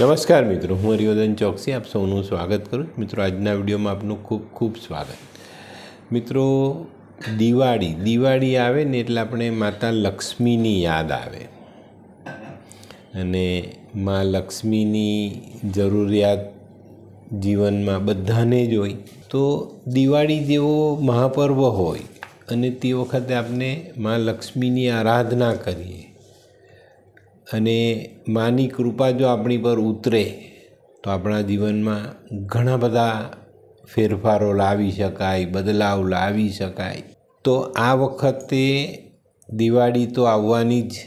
નમસ્કાર મિત્રો હું હરિવર્ધન ચોકસી આપ સૌનું સ્વાગત કરું મિત્રો આજના વિડીયોમાં આપનું ખૂબ ખૂબ સ્વાગત મિત્રો દિવાળી દિવાળી આવે ને એટલે આપણે માતા લક્ષ્મીની યાદ આવે અને મા લક્ષ્મીની જરૂરિયાત જીવનમાં બધાને જ હોય તો દિવાળી જેવો મહાપર્વ હોય અને તે વખતે આપણે મા લક્ષ્મીની આરાધના કરીએ અને માની કૃપા જો આપણી પર ઉતરે તો આપણા જીવનમાં ઘણા બધા ફેરફારો લાવી શકાય બદલાવ લાવી શકાય તો આ વખતે દિવાળી તો આવવાની જ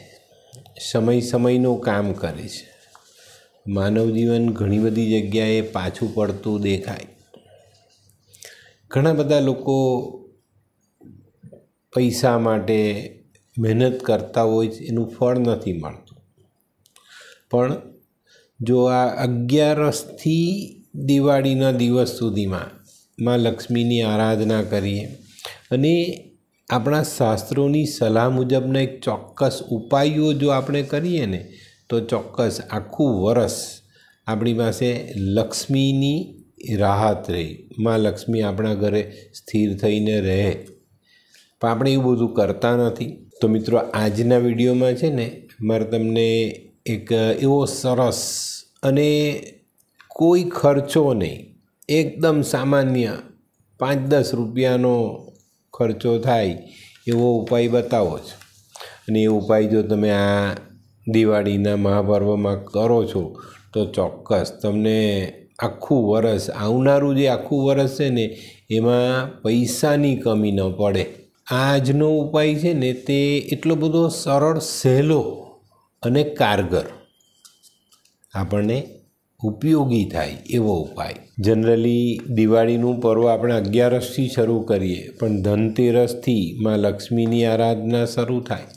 સમય સમયનું કામ કરે છે માનવ જીવન ઘણી બધી જગ્યાએ પાછું પડતું દેખાય ઘણા બધા લોકો પૈસા માટે મહેનત કરતા હોય છે એનું ફળ નથી મળતું પણ જો આ અગિયારસથી દિવાળીના દિવસ સુધીમાં માં લક્ષ્મીની આરાધના કરીએ અને આપણા શાસ્ત્રોની સલાહ મુજબના એક ચોક્કસ ઉપાયો જો આપણે કરીએ ને તો ચોક્કસ આખું વરસ આપણી પાસે લક્ષ્મીની રાહત રહી માં લક્ષ્મી આપણા ઘરે સ્થિર થઈને રહે પણ આપણે એવું બધું કરતા નથી તો મિત્રો આજના વિડીયોમાં છે ને મારે તમને એક એવો સરસ અને કોઈ ખર્ચો નહીં એકદમ સામાન્ય પાંચ દસ રૂપિયાનો ખર્ચો થાય એવો ઉપાય બતાવો છો અને એ ઉપાય જો તમે આ દિવાળીના મહાપર્વમાં કરો છો તો ચોક્કસ તમને આખું વરસ આવનારું જે આખું વરસ છે ને એમાં પૈસાની કમી ન પડે આજનો ઉપાય છે ને તે એટલો બધો સરળ સહેલો અને કારગર આપણને ઉપયોગી થાય એવો ઉપાય જનરલી દિવાળીનું પર્વ આપણે અગિયારસથી શરૂ કરીએ પણ ધનતેરસથી માં લક્ષ્મીની આરાધના શરૂ થાય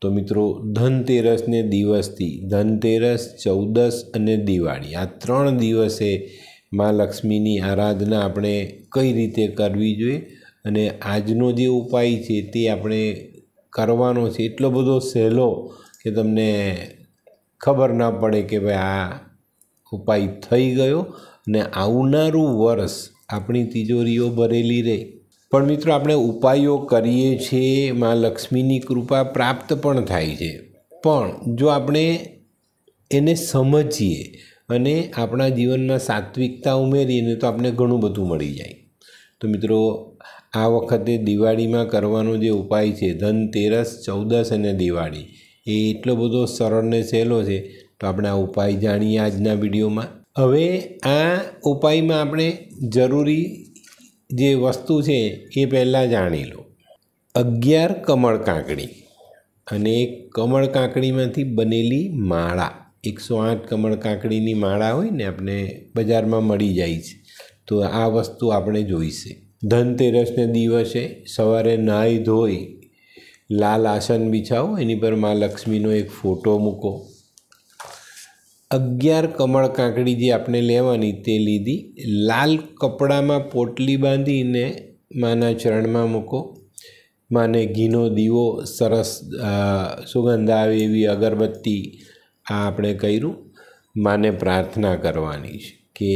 તો મિત્રો ધનતેરસને દિવસથી ધનતેરસ ચૌદસ અને દિવાળી આ ત્રણ દિવસે માં લક્ષ્મીની આરાધના આપણે કઈ રીતે કરવી જોઈએ અને આજનો જે ઉપાય છે તે આપણે કરવાનો છે એટલો બધો સહેલો કે તમને ખબર ના પડે કે ભાઈ આ ઉપાય થઈ ગયો અને આવનારું વર્ષ આપણી તિજોરીઓ ભરેલી રહે પણ મિત્રો આપણે ઉપાયો કરીએ છીએ માં લક્ષ્મીની કૃપા પ્રાપ્ત પણ થાય છે પણ જો આપણે એને સમજીએ અને આપણા જીવનમાં સાત્વિકતા ઉમેરીને તો આપણે ઘણું બધું મળી જાય તો મિત્રો આ વખતે દિવાળીમાં કરવાનો જે ઉપાય છે ધનતેરસ ચૌદસ અને દિવાળી એ એટલો બધો સરળ ને સહેલો છે તો આપણે આ ઉપાય જાણીએ આજના વિડીયોમાં હવે આ ઉપાયમાં આપણે જરૂરી જે વસ્તુ છે એ પહેલાં જાણી લો અગિયાર કમળ કાંકડી અને એક કમળ કાંકડીમાંથી બનેલી માળા એકસો આઠ કમળ કાંકડીની માળા હોય ને આપણે બજારમાં મળી જાય છે તો આ વસ્તુ આપણે જોઈશે ધનતેરસને દિવસે સવારે નાહી ધોઈ લાલ આસન બિછાવો એની પર મા લક્ષ્મીનો એક ફોટો મૂકો અગિયાર કમળ કાંકડી જે આપણે લેવાની તે લીધી લાલ કપડામાં પોટલી બાંધીને માના ચરણમાં મૂકો માને ઘીનો દીવો સરસ સુગંધ આવે એવી અગરબત્તી આ આપણે કર્યું માને પ્રાર્થના કરવાની છે કે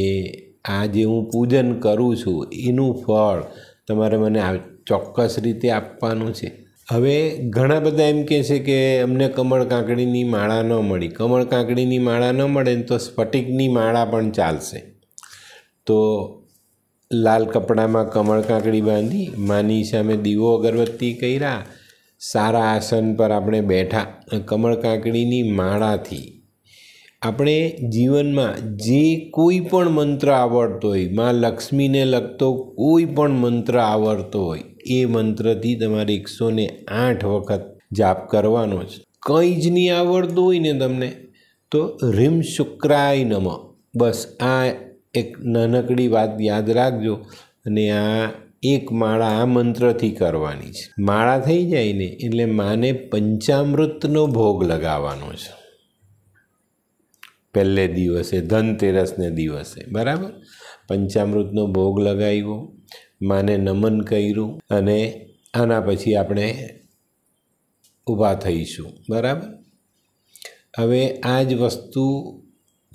આ જે હું પૂજન કરું છું એનું ફળ તમારે મને ચોક્કસ રીતે આપવાનું છે હવે ઘણા બધા એમ કહે છે કે અમને કમળ કાંકડીની માળા ન મળી કમળ કાંકડીની માળા ન મળે તો સ્ફટિકની માળા પણ ચાલશે તો લાલ કપડામાં કમળ કાંકડી બાંધી માની સામે દીવો અગરબત્તી કર્યા સારા આસન પર આપણે બેઠા કમળ કાંકડીની માળાથી આપણે જીવનમાં જે કોઈ પણ મંત્ર આવડતો હોય મા લક્ષ્મીને લગતો કોઈ પણ મંત્ર આવડતો હોય એ મંત્રથી તમારે એકસો ને આઠ વખત જાપ કરવાનો છે કંઈ જ નહીં આવડતું હોય ને તમને તો રીમ શુક્રાય નમ બસ આ એક નાનકડી વાત યાદ રાખજો અને આ એક માળા આ મંત્રથી કરવાની છે માળા થઈ જાય ને એટલે માને પંચામૃતનો ભોગ લગાવવાનો છે પહેલે દિવસે ધનતેરસને દિવસે બરાબર પંચામૃતનો ભોગ લગાવ્યો માને નમન કર્યું અને આના પછી આપણે ઊભા થઈશું બરાબર હવે આ જ વસ્તુ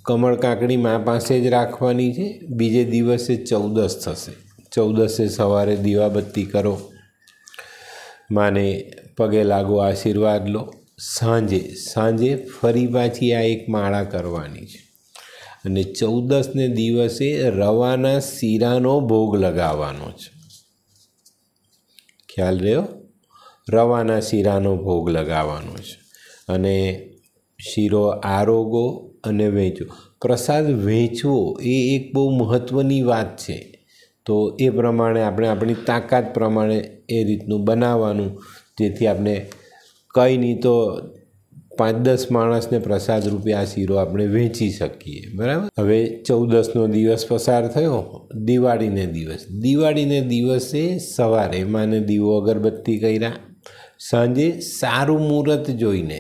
કમળ કાકડી મા પાસે જ રાખવાની છે બીજે દિવસે ચૌદસ થશે ચૌદસે સવારે દીવાબત્તી કરો માને પગે લાગો આશીર્વાદ લો સાંજે સાંજે ફરી પાછી આ એક માળા કરવાની છે અને ચૌદસને દિવસે રવાના શીરાનો ભોગ લગાવવાનો છે ખ્યાલ રહ્યો રવાના શીરાનો ભોગ લગાવવાનો છે અને શીરો આરોગો અને વેચવો પ્રસાદ વેચવો એ એક બહુ મહત્ત્વની વાત છે તો એ પ્રમાણે આપણે આપણી તાકાત પ્રમાણે એ રીતનું બનાવવાનું જેથી આપણે કંઈ નહીં તો પાંચ દસ માણસને પ્રસાદ રૂપે આ શીરો આપણે વેચી શકીએ બરાબર હવે ચૌદસનો દિવસ પસાર થયો દિવાળીને દિવસ દિવાળીને દિવસે સવારે માને દીવો અગરબત્તી કર્યા સાંજે સારું મુહૂર્ત જોઈને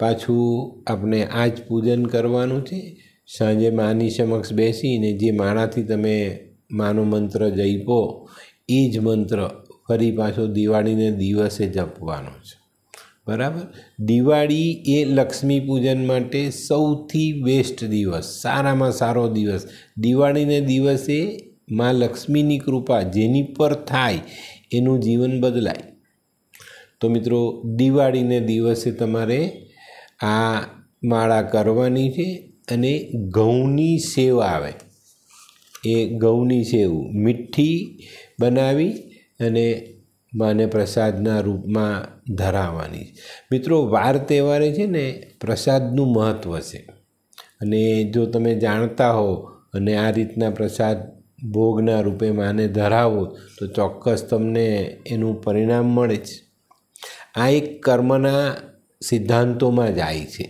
પાછું આપણે આજ પૂજન કરવાનું છે સાંજે માની સમક્ષ બેસીને જે માળાથી તમે માનો મંત્ર જઈપો એ જ મંત્ર ફરી પાછો દિવાળીને દિવસે જપવાનો છે બરાબર દિવાળી એ લક્ષ્મી પૂજન માટે સૌથી બેસ્ટ દિવસ સારામાં સારો દિવસ દિવાળીને દિવસે માં લક્ષ્મીની કૃપા જેની પર થાય એનું જીવન બદલાય તો મિત્રો દિવાળીને દિવસે તમારે આ માળા કરવાની છે અને ઘઉંની સેવ આવે એ ઘઉંની સેવ મીઠી બનાવી અને માને પ્રસાદના રૂપમાં ધરાવવાની મિત્રો વાર તહેવારે છે ને પ્રસાદનું મહત્ત્વ છે અને જો તમે જાણતા હો અને આ રીતના પ્રસાદ ભોગના રૂપે માને ધરાવો તો ચોક્કસ તમને એનું પરિણામ મળે જ આ એક કર્મના સિદ્ધાંતોમાં જ આવી છે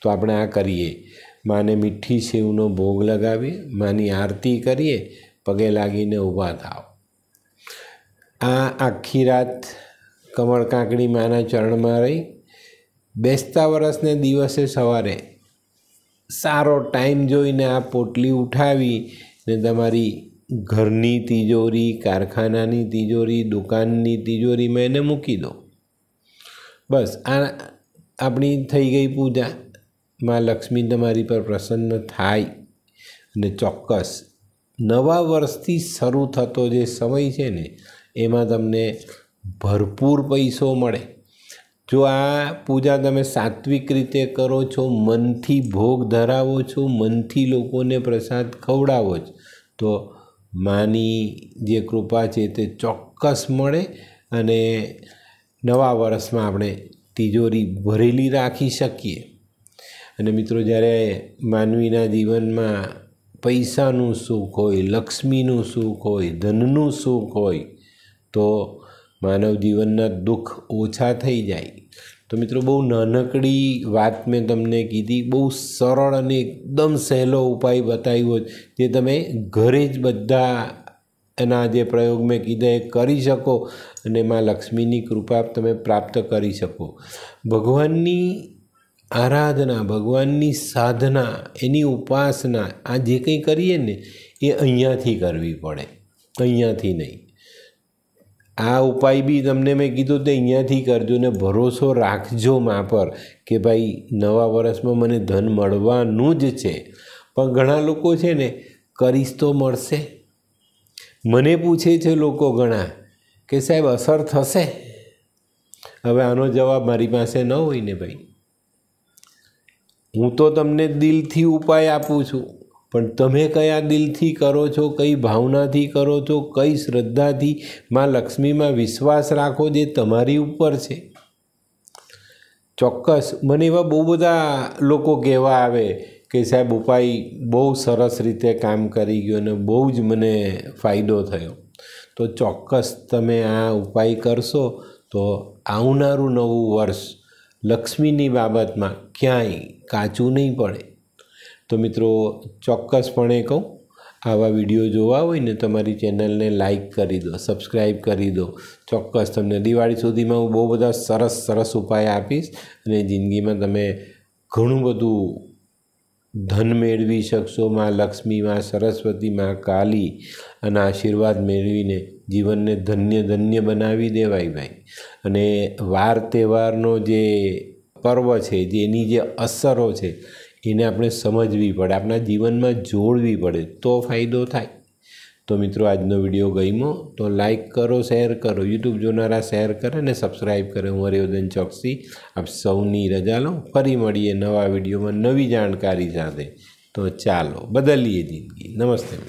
તો આપણે આ કરીએ માને મીઠી સેવનો ભોગ લગાવીએ માની આરતી કરીએ પગે લાગીને ઊભા થાવ આ આખી રાત કમળકાંકડી માના ચરણમાં રહી બેસતા વરસને દિવસે સવારે સારો ટાઈમ જોઈને આ પોટલી ઉઠાવી ને તમારી ઘરની તિજોરી કારખાનાની તિજોરી દુકાનની તિજોરીમાં એને મૂકી દો બસ આ આપણી થઈ ગઈ પૂજા માં લક્ષ્મી તમારી પર પ્રસન્ન થાય અને ચોક્કસ નવા વર્ષથી શરૂ થતો જે સમય છે ને એમાં તમને ભરપૂર પૈસો મળે જો આ પૂજા તમે સાત્વિક રીતે કરો છો મનથી ભોગ ધરાવો છો મનથી લોકોને પ્રસાદ ખવડાવો છો તો માની જે કૃપા છે તે ચોક્કસ મળે અને નવા વર્ષમાં આપણે તિજોરી ભરેલી રાખી શકીએ અને મિત્રો જ્યારે માનવીના જીવનમાં પૈસાનું સુખ હોય લક્ષ્મીનું સુખ હોય ધનનું સુખ હોય તો માનવ જીવનના દુઃખ ઓછા થઈ જાય તો મિત્રો બહુ નાનકડી વાત મેં તમને કીધી બહુ સરળ અને એકદમ સહેલો ઉપાય બતાવ્યો જે તમે ઘરે જ બધા એના જે પ્રયોગ મેં કીધા એ કરી શકો અને મા લક્ષ્મીની કૃપા તમે પ્રાપ્ત કરી શકો ભગવાનની આરાધના ભગવાનની સાધના એની ઉપાસના આ જે કંઈ કરીએ ને એ અહીંયાથી કરવી પડે અહીંયાથી નહીં આ ઉપાય બી તમને મેં કીધું તે અહીંયાથી કરજો ને ભરોસો રાખજો મા પર કે ભાઈ નવા વર્ષમાં મને ધન મળવાનું જ છે પણ ઘણા લોકો છે ને કરીશ તો મળશે મને પૂછે છે લોકો ઘણા કે સાહેબ અસર થશે હવે આનો જવાબ મારી પાસે ન હોય ને ભાઈ હું તો તમને દિલથી ઉપાય આપું છું પણ તમે કયા દિલથી કરો છો કઈ ભાવનાથી કરો છો કઈ શ્રદ્ધાથી માં લક્ષ્મીમાં વિશ્વાસ રાખો જે તમારી ઉપર છે ચોક્કસ મને એવા બહુ બધા લોકો કહેવા આવે કે સાહેબ ઉપાય બહુ સરસ રીતે કામ કરી ગયો અને બહુ જ મને ફાયદો થયો તો ચોક્કસ તમે આ ઉપાય કરશો તો આવનારું નવું વર્ષ લક્ષ્મીની બાબતમાં ક્યાંય કાચું નહીં પડે તો મિત્રો ચોક્કસપણે કહું આવા વિડીયો જોવા હોય ને તમારી ચેનલને લાઇક કરી દો સબસ્ક્રાઈબ કરી દો ચોક્કસ તમને દિવાળી સુધીમાં હું બહુ બધા સરસ સરસ ઉપાય આપીશ અને જિંદગીમાં તમે ઘણું બધું ધન મેળવી શકશો માં લક્ષ્મી માં સરસ્વતી માં કાલી અને આશીર્વાદ મેળવીને જીવનને ધન્ય ધન્ય બનાવી દેવાય ભાઈ અને વાર તહેવારનો જે પર્વ છે જેની જે અસરો છે એને આપણે સમજવી પડે આપણા જીવનમાં જોડવી પડે તો ફાયદો થાય તો મિત્રો આજનો વિડીયો ગમ્યો તો લાઇક કરો શેર કરો યુટ્યુબ જોનારા શેર કરે અને સબસ્ક્રાઈબ કરે હું હરિયોદન ચોકસી આપ સૌની રજા લઉં ફરી મળીએ નવા વિડીયોમાં નવી જાણકારી સાથે તો ચાલો બદલીએ જિંદગી નમસ્તે